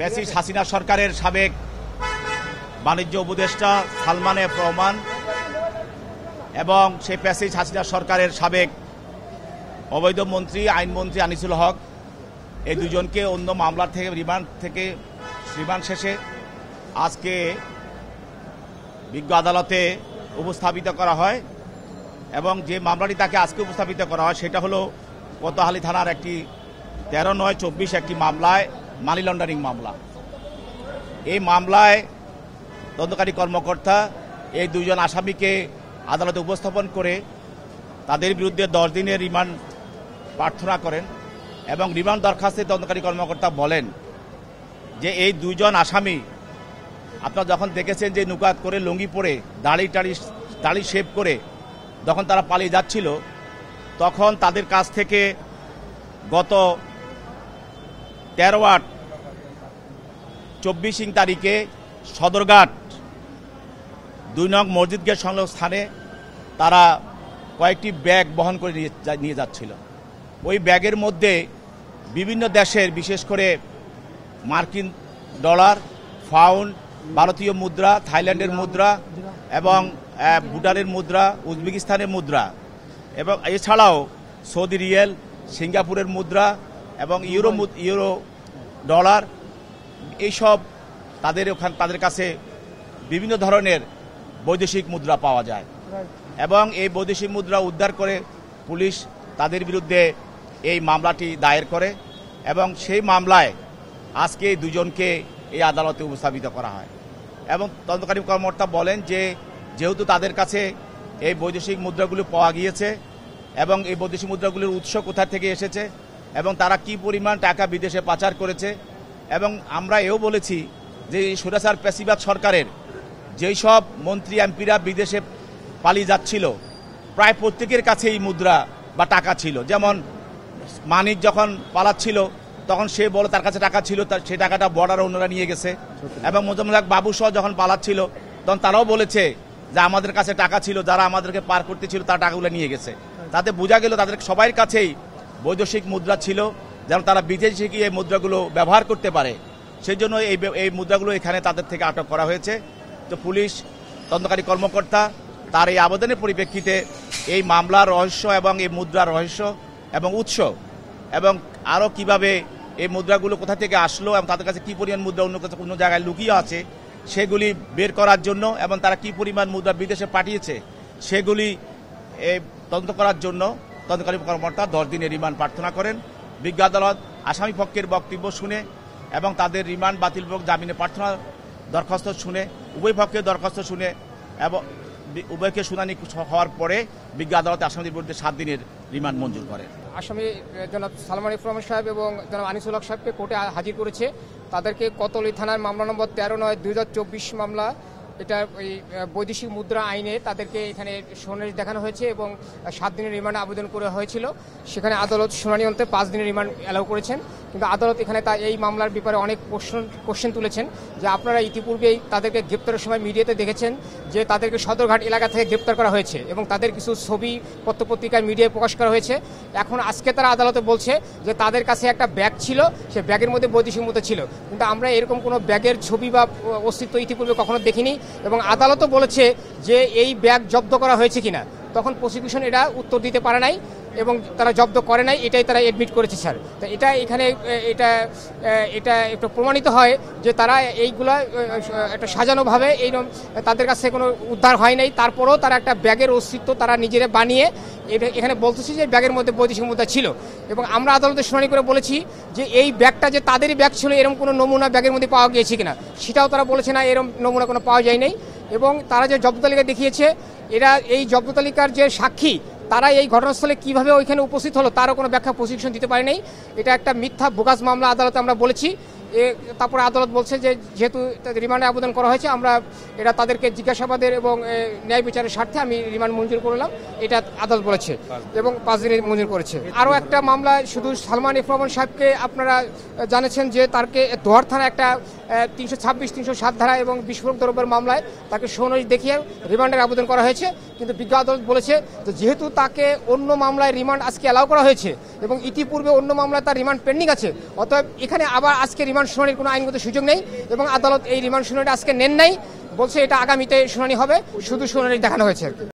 প্যাসিস হাসিনা সরকারের সাবেক বাণিজ্য উপদেষ্টা সালমানে রহমান এবং সেই প্যাসিস হাসিনা সরকারের সাবেক অবৈধ মন্ত্রী আইনমন্ত্রী আনিসুল হক এই দুজনকে অন্য মামলার থেকে রিমান্ড থেকে রিমান্ড শেষে আজকে বিজ্ঞ আদালতে উপস্থাপিত করা হয় এবং যে মামলাটি তাকে আজকে উপস্থাপিত করা হয় সেটা হলো কতহালি থানার একটি তেরো নয় চব্বিশ একটি মামলায় মানি লন্ডারিং মামলা এই মামলায় তদন্তকারী কর্মকর্তা এই দুজন আসামিকে আদালতে উপস্থাপন করে তাদের বিরুদ্ধে দশ দিনের রিমান্ড প্রার্থনা করেন এবং রিমান্ড দরখাস্তে তদন্তকারী কর্মকর্তা বলেন যে এই দুজন আসামি আপনারা যখন দেখেছেন যে নুকাত করে লুঙ্গি পরে দাড়ি টাড়ি দাড়ি শেভ করে যখন তারা পালিয়ে যাচ্ছিল তখন তাদের কাছ থেকে গত তেরো আট চব্বিশ তারিখে সদরঘাট দুই নং মসজিদ গেট সংলগ্ন স্থানে তারা কয়েকটি ব্যাগ বহন করে নিয়ে যাচ্ছিল ওই ব্যাগের মধ্যে বিভিন্ন দেশের বিশেষ করে মার্কিন ডলার ফাউন্ড ভারতীয় মুদ্রা থাইল্যান্ডের মুদ্রা এবং ভুটানের মুদ্রা উজবেকিস্তানের মুদ্রা এবং এছাড়াও সৌদি রিয়েল সিঙ্গাপুরের মুদ্রা এবং ইউরো ইউরো ডলার এইসব তাদের ওখান তাদের কাছে বিভিন্ন ধরনের বৈদেশিক মুদ্রা পাওয়া যায় এবং এই বৈদেশিক মুদ্রা উদ্ধার করে পুলিশ তাদের বিরুদ্ধে এই মামলাটি দায়ের করে এবং সেই মামলায় আজকে দুজনকে এই আদালতে উপস্থাপিত করা হয় এবং তদন্তকারী কর্মকর্তা বলেন যে যেহেতু তাদের কাছে এই বৈদেশিক মুদ্রাগুলো পাওয়া গিয়েছে এবং এই বৈদেশিক মুদ্রাগুলির উৎস কোথা থেকে এসেছে এবং তারা কি পরিমাণ টাকা বিদেশে পাচার করেছে এবং আমরা এও বলেছি যে সুরাসার পেশিবাদ সরকারের যেই সব মন্ত্রী এমপিরা বিদেশে পালিয়ে যাচ্ছিল প্রায় প্রত্যেকের কাছে এই মুদ্রা বা টাকা ছিল যেমন মানিক যখন পালাচ্ছিল তখন সে বলে তার কাছে টাকা ছিল তার সে টাকাটা বর্ডার অন্যরা নিয়ে গেছে এবং মোজাম্মুল হক বাবু সহ যখন পালাচ্ছিল তখন তারাও বলেছে যে আমাদের কাছে টাকা ছিল যারা আমাদেরকে পার করতে ছিল তার টাকাগুলো নিয়ে গেছে তাতে বোঝা গেল তাদের সবাইয়ের কাছেই বৈদেশিক মুদ্রা ছিল যেন তারা বিদেশে গিয়ে মুদ্রাগুলো ব্যবহার করতে পারে সেই জন্য এই এই মুদ্রাগুলো এখানে তাদের থেকে আটক করা হয়েছে তো পুলিশ তদন্তকারী কর্মকর্তা তার এই আবেদনের পরিপ্রেক্ষিতে এই মামলার রহস্য এবং এই মুদ্রার রহস্য এবং উৎস এবং আরও কিভাবে এই মুদ্রাগুলো কোথা থেকে আসলো এবং তাদের কাছে কী পরিমাণ মুদ্রা অন্য কাছে অন্য জায়গায় লুকিয়ে আছে সেগুলি বের করার জন্য এবং তারা কি পরিমাণ মুদ্রা বিদেশে পাঠিয়েছে সেগুলি তদন্ত করার জন্য তদন্তকারী কর্মকর্তা দশ দিনের রিমান্ড প্রার্থনা করেন বিজ্ঞ আদালত আসামি পক্ষের বক্তব্য শুনে এবং তাদের রিমান্ড বাতিল জামিনে প্রার্থনা দরখাস্ত শুনে উভয় পক্ষের দরখাস্ত শুনে এবং উভয়কে শুনানি হওয়ার পরে বিজ্ঞ আদালত আসামিদের বিরুদ্ধে সাত দিনের রিমান্ড মঞ্জুর করেন আসামি জনাব সালমান ইফরম সাহেব এবং জনাব আনিসুল সাহেবকে কোর্টে হাজির করেছে তাদেরকে কতলি থানার মামলা নম্বর তেরো নয় দুই মামলা এটা এই বৈদেশিক মুদ্রা আইনে তাদেরকে এখানে শুনানি দেখানো হয়েছে এবং সাত দিনের রিমান্ড আবেদন করা হয়েছিল সেখানে আদালত শুনানি অন্তে পাঁচ দিনের রিমান্ড অ্যালাউ করেছেন কিন্তু আদালত এখানে তা এই মামলার ব্যাপারে অনেক প্রশ্ন কোশ্চেন তুলেছেন যে আপনারা ইতিপূর্বেই তাদেরকে গ্রেপ্তারের সময় মিডিয়াতে দেখেছেন যে তাদেরকে সদরঘাট এলাকা থেকে গ্রেপ্তার করা হয়েছে এবং তাদের কিছু ছবি পত্রপত্রিকায় মিডিয়ায় প্রকাশ করা হয়েছে এখন আজকে তারা আদালতে বলছে যে তাদের কাছে একটা ব্যাগ ছিল সে ব্যাগের মধ্যে বৈদেশিক মতো ছিল কিন্তু আমরা এরকম কোনো ব্যাগের ছবি বা অস্তিত্ব ইতিপূর্বে কখনো দেখিনি এবং আদালতও বলেছে যে এই ব্যাগ জব্দ করা হয়েছে কিনা তখন প্রসিকিউশন এটা উত্তর দিতে পারে নাই এবং তারা জব্দ করে নাই এটাই তারা এডমিট করেছে স্যার তো এটা এখানে এটা এটা একটু প্রমাণিত হয় যে তারা এইগুলা একটা সাজানোভাবে এই তাদের কাছে কোনো উদ্ধার হয় নাই তারপরেও তারা একটা ব্যাগের অস্তিত্ব তারা নিজেরা বানিয়ে এটা এখানে বলতেছি যে ব্যাগের মধ্যে বৈদেশিক মুদ্রা ছিল এবং আমরা আদালতে শুনানি করে বলেছি যে এই ব্যাগটা যে তাদেরই ব্যাগ ছিল এরকম কোনো নমুনা ব্যাগের মধ্যে পাওয়া গিয়েছে কিনা সেটাও তারা বলেছে না এরকম নমুনা কোনো পাওয়া যায় নাই এবং তারা যে জব্দ তালিকা দেখিয়েছে এরা এই জব্দ তালিকার যে সাক্ষী তারা এই ঘটনাস্থলে কিভাবে ওইখানে উপস্থিত হলো তারও কোনো ব্যাখ্যা প্রশিক্ষণ দিতে পারেনি এটা একটা মিথ্যা বোগাস মামলা আদালতে আমরা বলেছি এ তারপরে আদালত বলছে যে যেহেতু রিমান্ডে আবেদন করা হয়েছে আমরা এটা তাদেরকে জিজ্ঞাসাবাদের এবং ন্যায় বিচারের স্বার্থে আমি রিমান্ড মঞ্জুর করলাম এটা আদালত বলেছে এবং পাঁচ দিনে মঞ্জুর করেছে আরও একটা মামলা শুধু সালমান ইফ সাহেবকে আপনারা জানেছেন যে তারকে দোয়ার থানা একটা তিনশো ছাব্বিশ তিনশো সাত ধারা এবং বিস্ফোরক দ্রব্যের মামলায় তাকে সোনজ দেখিয়ে রিমান্ডের আবেদন করা হয়েছে কিন্তু বিজ্ঞ আদালত বলেছে তো যেহেতু তাকে অন্য মামলায় রিমান্ড আজকে অ্যালাউ করা হয়েছে এবং ইতিপূর্বে অন্য মামলায় তার রিমান্ড পেন্ডিং আছে অতএব এখানে আবার আজকে রিমান্ড শুনানির কোনো আইনগত সুযোগ নেই এবং আদালত এই রিমান্ড শুনানিটা আজকে নেন নাই বলছে এটা আগামীতে শুনানি হবে শুধু শুনানি দেখানো হয়েছে